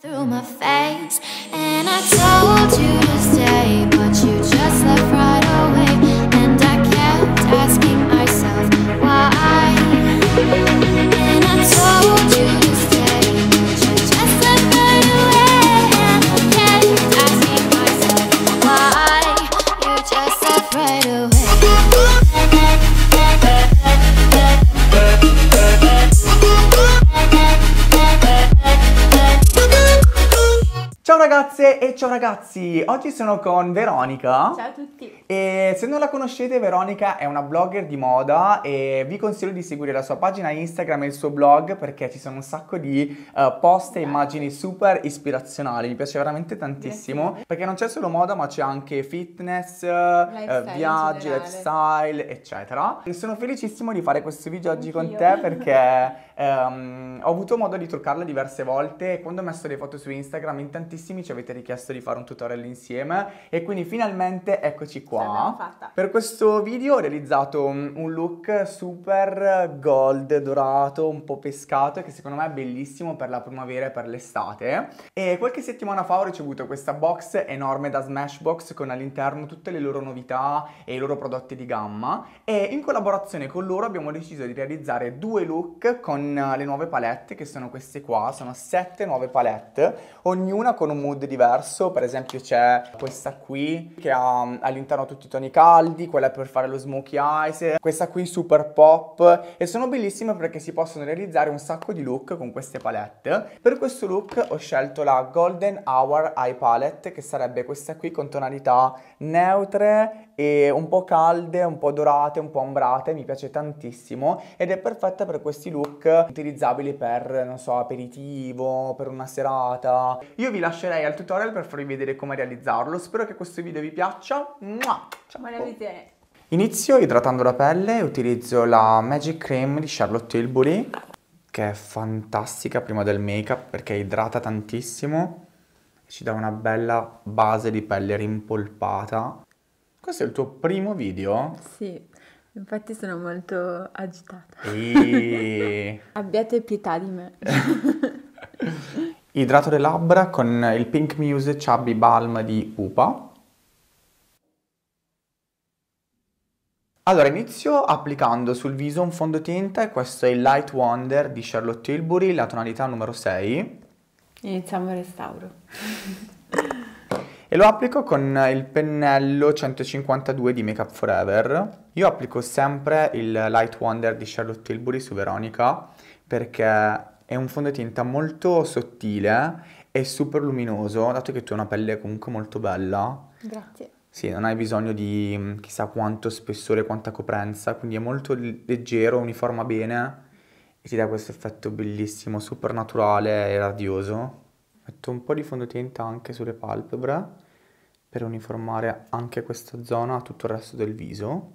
through my face and I told you ciao ragazzi, oggi sono con Veronica. Ciao a tutti. E se non la conoscete, Veronica è una blogger di moda e vi consiglio di seguire la sua pagina Instagram e il suo blog perché ci sono un sacco di uh, post e immagini super ispirazionali. Mi piace veramente tantissimo Grazie. perché non c'è solo moda, ma c'è anche fitness, eh, lifestyle uh, viaggi, lifestyle, eccetera. E sono felicissimo di fare questo video oggi Anch'io. con te perché um, ho avuto modo di truccarla diverse volte e quando ho messo le foto su Instagram in tantissimi ci avete richiesto chiesto di fare un tutorial insieme e quindi finalmente eccoci qua per questo video ho realizzato un look super gold dorato un po' pescato che secondo me è bellissimo per la primavera e per l'estate e qualche settimana fa ho ricevuto questa box enorme da Smashbox con all'interno tutte le loro novità e i loro prodotti di gamma e in collaborazione con loro abbiamo deciso di realizzare due look con eh, le nuove palette che sono queste qua sono sette nuove palette ognuna con un mood diverso diverso, per esempio c'è questa qui che ha mm, all'interno tutti i toni caldi, quella per fare lo smokey eyes, questa qui super pop e sono bellissime perché si possono realizzare un sacco di look con queste palette. Per questo look ho scelto la Golden Hour Eye Palette che sarebbe questa qui con tonalità neutre e un po' calde, un po' dorate, un po' ambrate, mi piace tantissimo ed è perfetta per questi look utilizzabili per, non so, aperitivo, per una serata. Io vi lascerei al tutorial per farvi vedere come realizzarlo, spero che questo video vi piaccia. Mua! Ciao! Buona visione! Inizio idratando la pelle utilizzo la Magic Cream di Charlotte Tilbury che è fantastica prima del make up perché idrata tantissimo e ci dà una bella base di pelle rimpolpata questo è il tuo primo video? Sì, infatti sono molto agitata. E... Abbiate pietà di me. Idrato le labbra con il Pink Muse Chubby Balm di UPA. Allora inizio applicando sul viso un fondotinta e questo è il Light Wonder di Charlotte Tilbury, la tonalità numero 6. Iniziamo il restauro. e lo applico con il pennello 152 di Make Up Forever. Io applico sempre il Light Wonder di Charlotte Tilbury su Veronica perché è un fondotinta molto sottile e super luminoso, dato che tu hai una pelle comunque molto bella. Grazie. Sì, non hai bisogno di mm, chissà quanto spessore, quanta coprenza, quindi è molto leggero, uniforma bene e ti dà questo effetto bellissimo, super naturale e radioso. Metto un po' di fondotinta anche sulle palpebre per uniformare anche questa zona a tutto il resto del viso.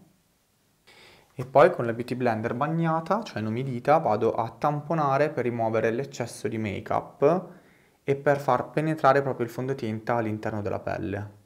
E poi con la Beauty Blender bagnata, cioè inumidita, vado a tamponare per rimuovere l'eccesso di make-up e per far penetrare proprio il fondotinta all'interno della pelle.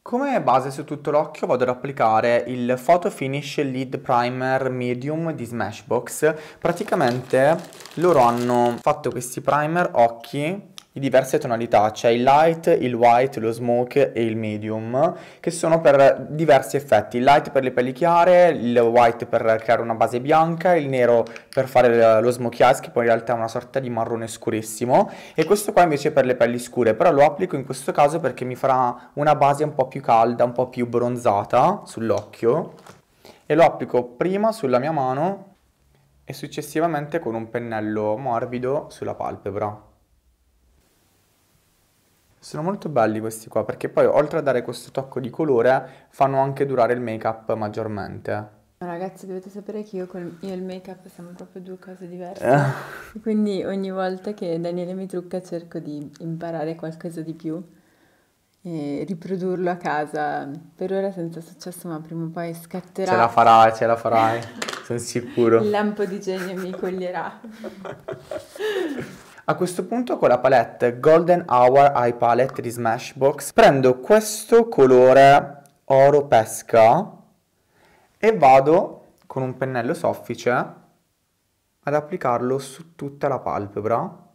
Come base su tutto l'occhio vado ad applicare il Photo Finish Lid Primer Medium di Smashbox. Praticamente loro hanno fatto questi primer occhi di diverse tonalità, c'è cioè il light, il white, lo smoke e il medium, che sono per diversi effetti, il light per le pelli chiare, il white per creare una base bianca, il nero per fare lo smoky eyes, che poi in realtà è una sorta di marrone scurissimo, e questo qua invece è per le pelli scure, però lo applico in questo caso perché mi farà una base un po' più calda, un po' più bronzata sull'occhio, e lo applico prima sulla mia mano e successivamente con un pennello morbido sulla palpebra. Sono molto belli questi qua perché poi oltre a dare questo tocco di colore fanno anche durare il make up maggiormente. Ragazzi dovete sapere che io, col, io e il make up siamo proprio due cose diverse, eh. quindi ogni volta che Daniele mi trucca cerco di imparare qualcosa di più e riprodurlo a casa, per ora senza successo ma prima o poi scatterà. Ce la farai, ce la farai, sono sicuro. Il lampo di genio mi coglierà. A questo punto con la palette Golden Hour Eye Palette di Smashbox prendo questo colore oro pesca e vado con un pennello soffice ad applicarlo su tutta la palpebra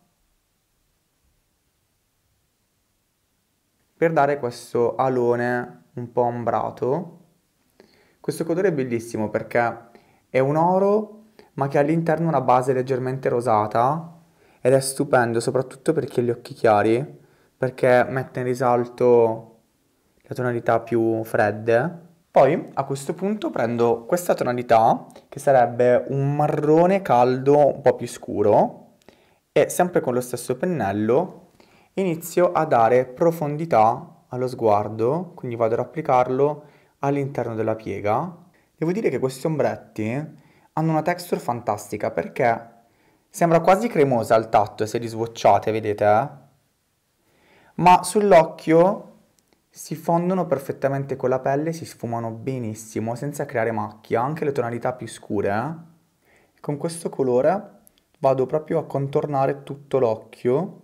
per dare questo alone un po' ombrato. Questo colore è bellissimo perché è un oro ma che all'interno ha una base leggermente rosata ed è stupendo soprattutto perché gli occhi chiari, perché mette in risalto le tonalità più fredde. Poi a questo punto prendo questa tonalità che sarebbe un marrone caldo un po' più scuro e sempre con lo stesso pennello inizio a dare profondità allo sguardo, quindi vado ad applicarlo all'interno della piega. Devo dire che questi ombretti hanno una texture fantastica perché Sembra quasi cremosa al tatto se li sbocciate, vedete? Eh? Ma sull'occhio si fondono perfettamente con la pelle, si sfumano benissimo senza creare macchia, anche le tonalità più scure. Eh? Con questo colore vado proprio a contornare tutto l'occhio.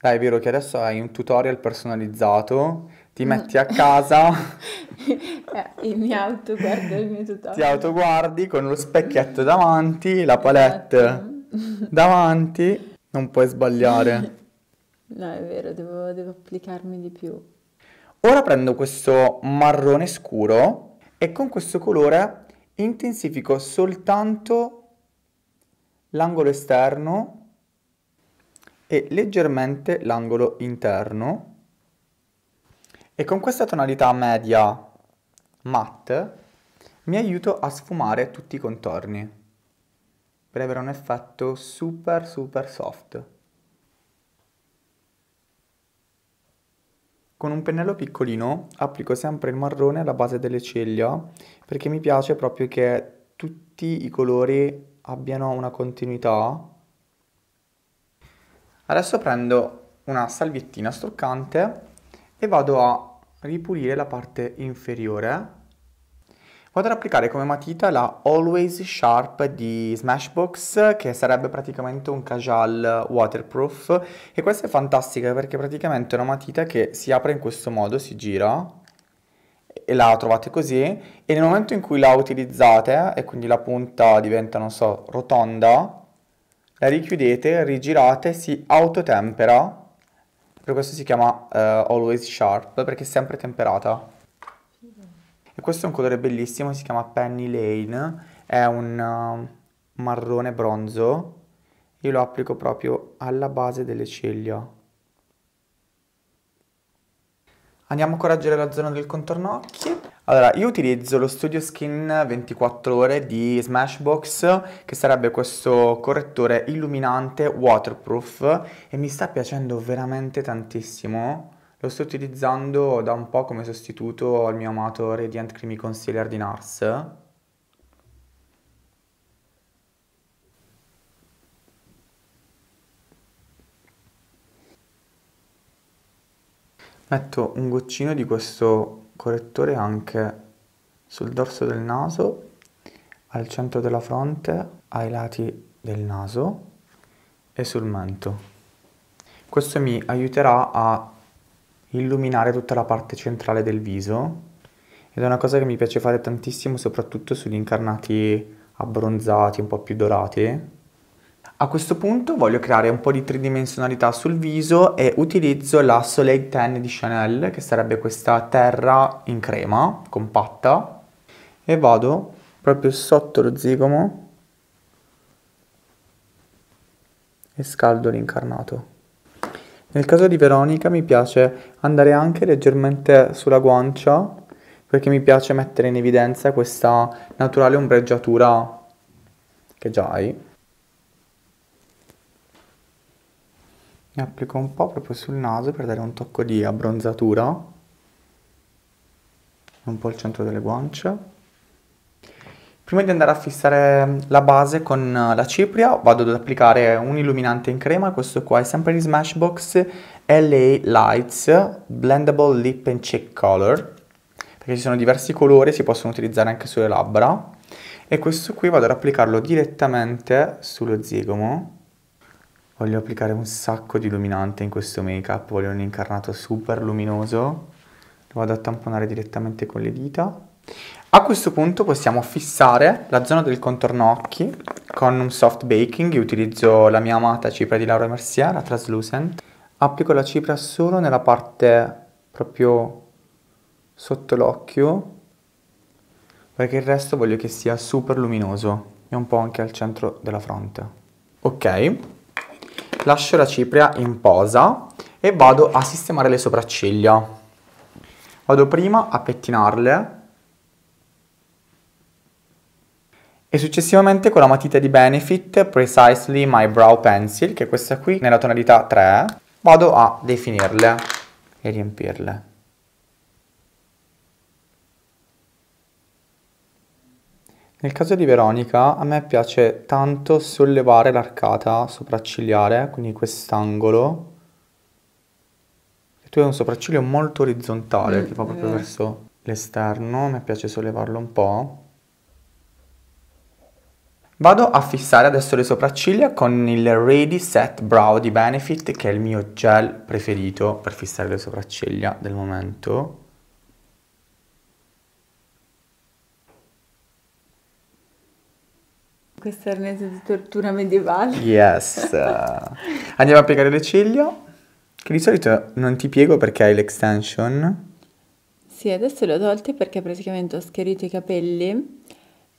Dai, è vero che adesso hai un tutorial personalizzato, ti mm. metti a casa e eh, mi autoguardo il mio tutorial. Ti autoguardi con lo specchietto davanti, la palette. Esatto. davanti non puoi sbagliare. no, è vero, devo, devo applicarmi di più. Ora prendo questo marrone scuro e con questo colore intensifico soltanto l'angolo esterno e leggermente l'angolo interno e con questa tonalità media matte mi aiuto a sfumare tutti i contorni per avere un effetto super super soft. Con un pennello piccolino applico sempre il marrone alla base delle ciglia perché mi piace proprio che tutti i colori abbiano una continuità. Adesso prendo una salviettina struccante e vado a ripulire la parte inferiore Vado ad applicare come matita la Always Sharp di Smashbox che sarebbe praticamente un casual waterproof e questa è fantastica perché praticamente è una matita che si apre in questo modo, si gira e la trovate così e nel momento in cui la utilizzate e quindi la punta diventa, non so, rotonda, la richiudete, rigirate, si autotempera, per questo si chiama uh, Always Sharp perché è sempre temperata e questo è un colore bellissimo, si chiama Penny Lane, è un uh, marrone bronzo, io lo applico proprio alla base delle ciglia. Andiamo a correggere la zona del contorno occhi. Allora, io utilizzo lo Studio Skin 24 ore di Smashbox, che sarebbe questo correttore illuminante waterproof e mi sta piacendo veramente tantissimo. Lo sto utilizzando da un po' come sostituto al mio amato Radiant Creamy Concealer di NARS. Metto un goccino di questo correttore anche sul dorso del naso, al centro della fronte, ai lati del naso e sul mento. Questo mi aiuterà a illuminare tutta la parte centrale del viso ed è una cosa che mi piace fare tantissimo soprattutto sugli incarnati abbronzati, un po' più dorati. A questo punto voglio creare un po' di tridimensionalità sul viso e utilizzo la Soleil 10 di Chanel che sarebbe questa terra in crema compatta e vado proprio sotto lo zigomo e scaldo l'incarnato. Nel caso di Veronica mi piace andare anche leggermente sulla guancia perché mi piace mettere in evidenza questa naturale ombreggiatura che già hai. Ne applico un po' proprio sul naso per dare un tocco di abbronzatura, un po' al centro delle guance. Prima di andare a fissare la base con eh, la cipria vado ad applicare un illuminante in crema, questo qua è sempre di Smashbox LA Lights Blendable Lip and Cheek Color perché ci sono diversi colori, si possono utilizzare anche sulle labbra e questo qui vado ad applicarlo direttamente sullo zigomo Voglio applicare un sacco di illuminante in questo make up, voglio un incarnato super luminoso lo vado a tamponare direttamente con le dita a questo punto possiamo fissare la zona del contorno occhi con un soft baking, io utilizzo la mia amata cipria di Laura Mercier, la Translucent. Applico la cipria solo nella parte proprio sotto l'occhio perché il resto voglio che sia super luminoso e un po' anche al centro della fronte. Ok, lascio la cipria in posa e vado a sistemare le sopracciglia. Vado prima a pettinarle e successivamente con la matita di Benefit Precisely My Brow Pencil, che è questa qui, nella tonalità 3, vado a definirle e riempirle. Nel caso di Veronica, a me piace tanto sollevare l'arcata sopraccigliare, quindi quest'angolo. Tu hai un sopracciglio molto orizzontale, mm, che va proprio verso l'esterno, a me piace sollevarlo un po'. Vado a fissare adesso le sopracciglia con il Ready Set Brow di Benefit che è il mio gel preferito per fissare le sopracciglia del momento. Questa arnese di tortura medievale. Yes. Andiamo a piegare le ciglia, che di solito non ti piego perché hai l'extension. Sì, adesso le ho tolte perché praticamente ho schiarito i capelli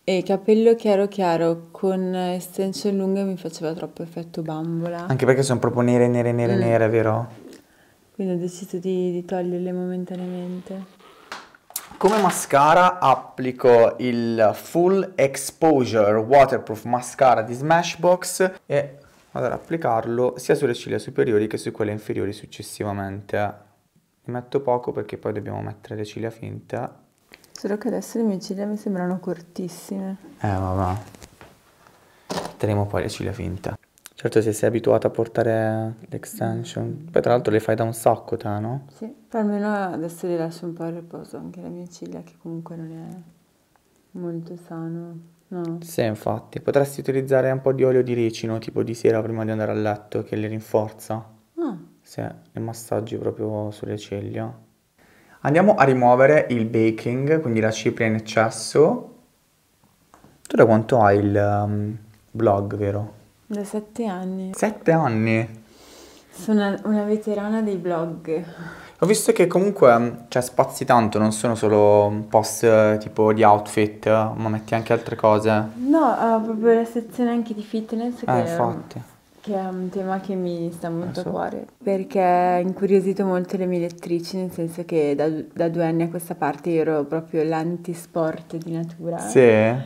e capello chiaro chiaro con estensione lunga mi faceva troppo effetto bambola. Anche perché sono proprio nere, nere, nere, mm. nere, vero? Quindi ho deciso di, di toglierle momentaneamente. Come mascara applico il Full Exposure Waterproof Mascara di Smashbox e vado ad applicarlo sia sulle ciglia superiori che su quelle inferiori successivamente. Ne metto poco perché poi dobbiamo mettere le ciglia finte Solo che adesso le mie ciglia mi sembrano cortissime. Eh, vabbè. Teniamo poi le ciglia finte. Certo, se sei abituata a portare l'extension. Poi tra l'altro le fai da un sacco te, no? Sì, però almeno adesso le lascio un po' a riposo anche le mie ciglia, che comunque non è molto sano. No. Sì, infatti. Potresti utilizzare un po' di olio di ricino, tipo di sera prima di andare a letto, che le rinforza. Ah. Sì, i massaggi proprio sulle ciglia. Andiamo a rimuovere il baking, quindi la cipria in eccesso. Tu da quanto hai il um, blog, vero? Da sette anni. Sette anni? Sono una, veterana dei blog. Ho visto che comunque um, cioè, spazi tanto, non sono solo post tipo di outfit, ma metti anche altre cose. No, ho eh, proprio la sezione anche di fitness. Eh, che infatti che è un tema che mi sta molto a cuore, perché ha incuriosito molto le mie lettrici, nel senso che da, da due anni a questa parte io ero proprio l'antisport di natura. Sì. E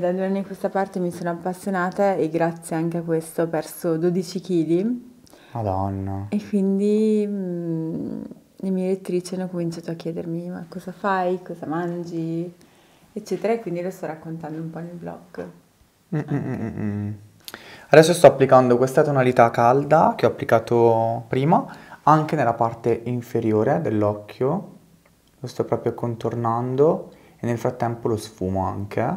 da due anni a questa parte mi sono appassionata e grazie anche a questo ho perso 12 kg. Madonna. E quindi mh, mm, le mie lettrici hanno cominciato a chiedermi ma cosa fai, cosa mangi, eccetera, e quindi lo sto raccontando un po' nel blog. Mm, mm, mm, mm, mm. Adesso sto applicando questa tonalità calda che ho applicato prima anche nella parte inferiore dell'occhio, lo sto proprio contornando e nel frattempo lo sfumo anche.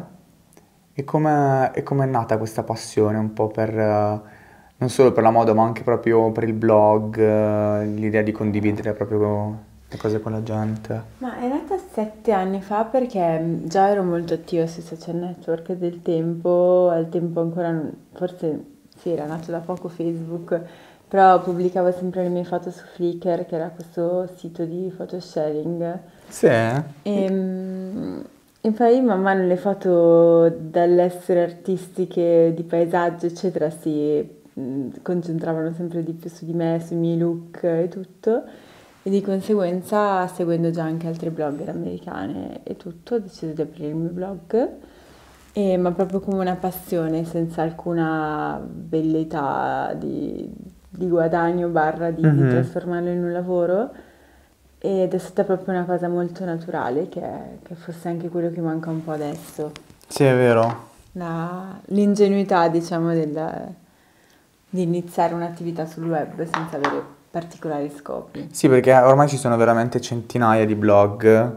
E come com è nata questa passione un po' per, non solo per la moda ma anche proprio per il blog, eh, l'idea di condividere proprio le cose con la gente? Ma è sette anni fa perché mm, già ero molto attiva sui social network del tempo, al tempo ancora, forse sì, era nato da poco Facebook, però pubblicavo sempre le mie foto su Flickr, che era questo sito di photosharing. Sì. E, e poi man mano le foto dall'essere artistiche, di paesaggio, eccetera, si mm, concentravano sempre di più su di me, sui miei look e tutto e di conseguenza seguendo già anche altri blogger americane e tutto ho deciso di aprire il mio blog e, ma proprio come una passione senza alcuna velleità di, di, guadagno barra di, mm-hmm. di trasformarlo in un lavoro ed è stata proprio una cosa molto naturale che, che, fosse anche quello che manca un po' adesso. Sì, è vero. La, l'ingenuità, diciamo, della, di iniziare un'attività sul web senza avere particolari scopi. Sì, perché ormai ci sono veramente centinaia di blog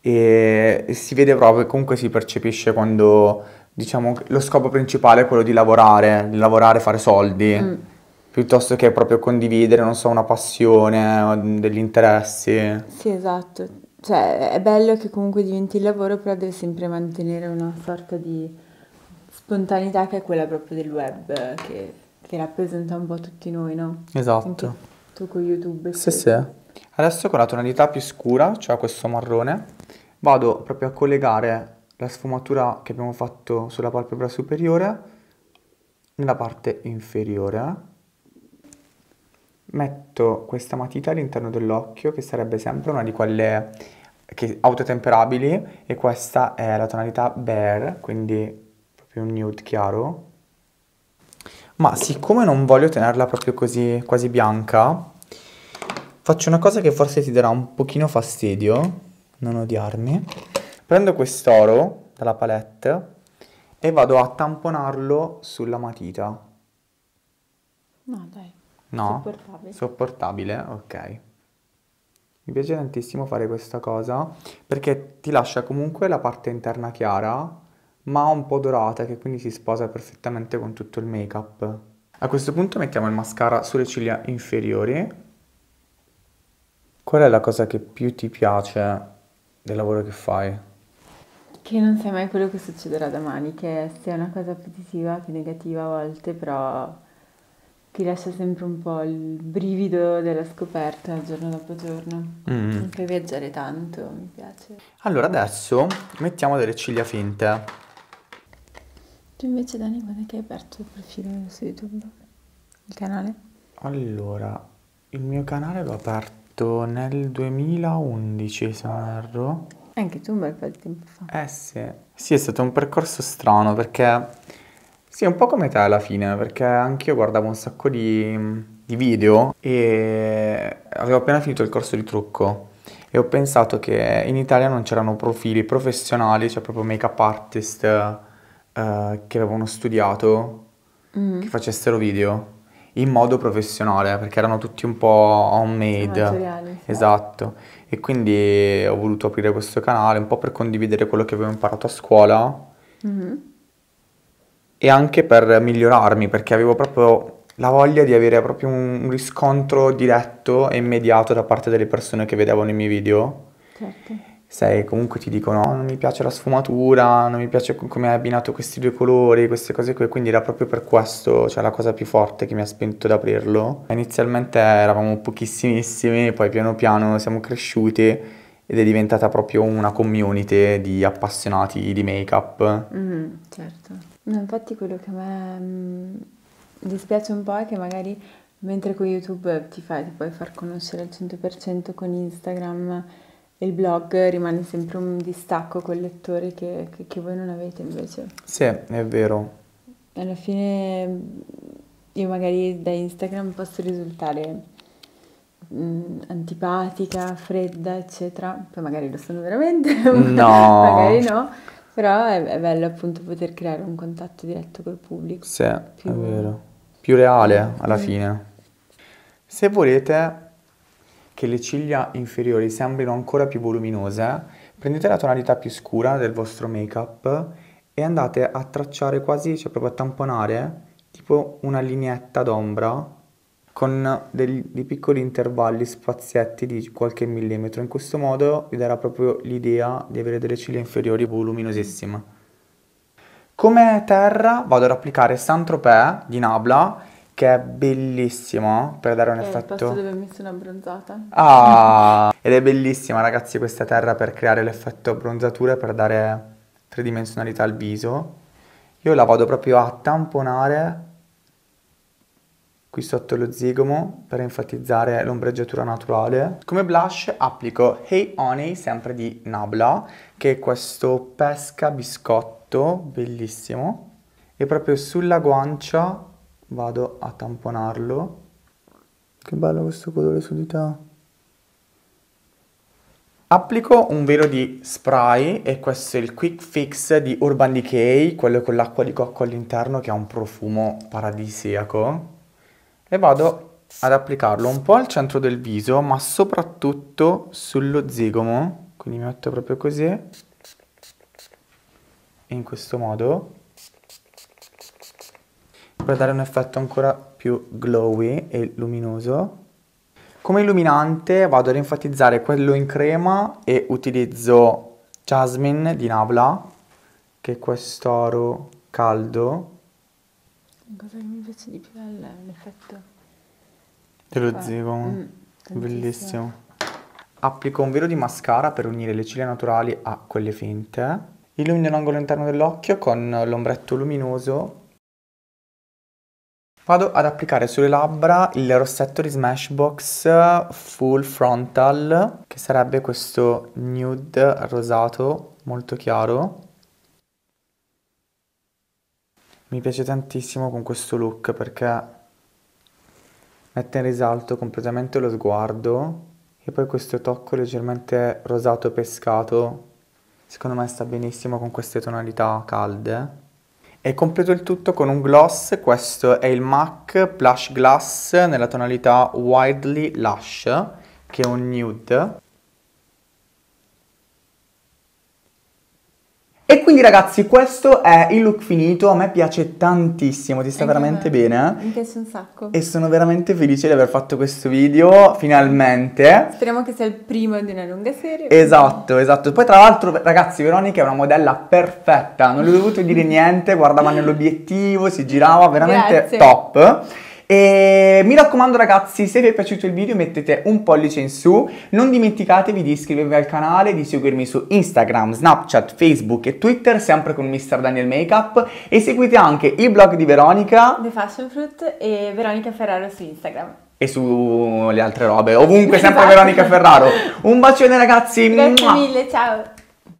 e si vede proprio, comunque si percepisce quando diciamo lo scopo principale è quello di lavorare, di lavorare, fare soldi, mm. piuttosto che proprio condividere, non so, una passione, degli interessi. Sì, esatto. Cioè, è bello che comunque diventi il lavoro, però devi sempre mantenere una sorta di spontaneità che è quella proprio del web, che, che rappresenta un po' tutti noi, no? Esatto. Anche tu con YouTube. Sì, sì. Eh. Adesso con la tonalità più scura, cioè questo marrone, vado proprio a collegare la sfumatura che abbiamo fatto sulla palpebra superiore nella parte inferiore. Metto questa matita all'interno dell'occhio, che sarebbe sempre una di quelle che, autotemperabili, e questa è la tonalità bare, quindi proprio un nude chiaro. Ma siccome non voglio tenerla proprio così quasi bianca, Faccio una cosa che forse ti darà un pochino fastidio, non odiarmi. Prendo quest'oro dalla palette e vado a tamponarlo sulla matita. No, dai. No? Sopportabile. Sopportabile, ok. Mi piace tantissimo fare questa cosa perché ti lascia comunque la parte interna chiara ma un po' dorata che quindi si sposa perfettamente con tutto il make up. A questo punto mettiamo il mascara sulle ciglia inferiori Qual è la cosa che più ti piace del lavoro che fai? Che non sai mai quello che succederà domani, che sia una cosa positiva che negativa a volte, però ti lascia sempre un po' il brivido della scoperta giorno dopo giorno. Mm. Mi fai viaggiare tanto, mi piace. Allora adesso mettiamo delle ciglia finte. Tu invece Dani quando che hai aperto il profilo su YouTube? Il canale? Allora, il mio canale l'ho aperto fatto nel 2011, se non erro. Anche tu un bel po' di tempo fa. Eh sì. Sì, è stato un percorso strano perché... Sì, un po' come te alla fine, perché anche io guardavo un sacco di, di video e avevo appena finito il corso di trucco e ho pensato che in Italia non c'erano profili professionali, cioè proprio make-up artist eh, che avevano studiato, mm. che facessero video in modo professionale perché erano tutti un po' homemade. Amatoriali. Ah, esatto. E quindi ho voluto aprire questo canale un po' per condividere quello che avevo imparato a scuola mm-hmm. e anche per migliorarmi perché avevo proprio la voglia di avere proprio un riscontro diretto e immediato da parte delle persone che vedevano i miei video. Certo sei, comunque ti dicono oh, non mi piace la sfumatura, non mi piace come hai abbinato questi due colori, queste cose qui, quindi era proprio per questo, cioè la cosa più forte che mi ha spinto ad aprirlo. Inizialmente eravamo pochissimissimi, poi piano piano siamo cresciuti ed è diventata proprio una community di appassionati di make-up. Mm, certo. No, infatti quello che a me mm, dispiace un po' è che magari mentre con YouTube ti fai, ti puoi far conoscere al 100% con Instagram il blog rimane sempre un distacco col lettore che, che, che voi non avete invece. Sì, è vero. Alla fine mm, io magari da Instagram posso risultare mh, mm, antipatica, fredda, eccetera. Poi magari lo sono veramente, no. magari no. Però è, è, bello appunto poter creare un contatto diretto col pubblico. Sì, più... è vero. Più reale alla mm. fine. Se volete che le ciglia inferiori sembrino ancora più voluminose, prendete la tonalità più scura del vostro make-up e andate a tracciare quasi, cioè proprio a tamponare, tipo una lineetta d'ombra con dei, dei piccoli intervalli, spazietti di qualche millimetro. In questo modo vi darà proprio l'idea di avere delle ciglia inferiori voluminosissime. Come terra vado ad applicare Saint-Tropez di Nabla che è bellissimo per dare un eh, effetto... Posso dove sono abbronzata. Ah! Ed è bellissima ragazzi questa terra per creare l'effetto abbronzatura, e per dare tridimensionalità al viso. Io la vado proprio a tamponare qui sotto lo zigomo per enfatizzare l'ombreggiatura naturale. Come blush applico Hey Honey, sempre di Nabla, che è questo pesca biscotto, bellissimo. E proprio sulla guancia vado a tamponarlo che bello questo colore di te applico un velo di spray e questo è il quick fix di Urban Decay quello con l'acqua di cocco all'interno che ha un profumo paradisiaco e vado ad applicarlo un po' al centro del viso ma soprattutto sullo zigomo quindi mi metto proprio così in questo modo per dare un effetto ancora più glowy e luminoso. Come illuminante vado ad enfatizzare quello in crema e utilizzo Jasmine di Nabla, che è quest'oro caldo. La cosa che mi piace di più è l'effetto. Dello cioè, zigo, mm, bellissimo. Applico un velo di mascara per unire le ciglia naturali a quelle finte. Illumino l'angolo interno dell'occhio con l'ombretto luminoso Vado ad applicare sulle labbra il rossetto di Smashbox Full Frontal, che sarebbe questo nude rosato molto chiaro. Mi piace tantissimo con questo look perché mette in risalto completamente lo sguardo e poi questo tocco leggermente rosato pescato, secondo me sta benissimo con queste tonalità calde. E completo il tutto con un gloss, questo è il MAC Plush Glass nella tonalità Wildly Lush, che è un nude. E quindi ragazzi questo è il look finito, a me piace tantissimo, ti sta Anche veramente me. bene. Eh? Mi piace un sacco. E sono veramente felice di aver fatto questo video, finalmente. Speriamo che sia il primo di una lunga serie. Esatto, esatto. Poi tra l'altro ragazzi Veronica è una modella perfetta, non le ho dovuto dire niente, guardava nell'obiettivo, si girava, veramente Grazie. top. E ehm, mi raccomando ragazzi, se vi è piaciuto il video mettete un pollice in su, non dimenticatevi di iscrivervi al canale, di seguirmi su Instagram, Snapchat, Facebook e Twitter, sempre con Mr. Daniel Makeup e seguite anche il blog di Veronica, The Fashion Fruit e Veronica Ferraro su Instagram. E sulle altre robe, ovunque sempre Veronica esatto. Ferraro. Un bacione ragazzi! Grazie mille, ciao!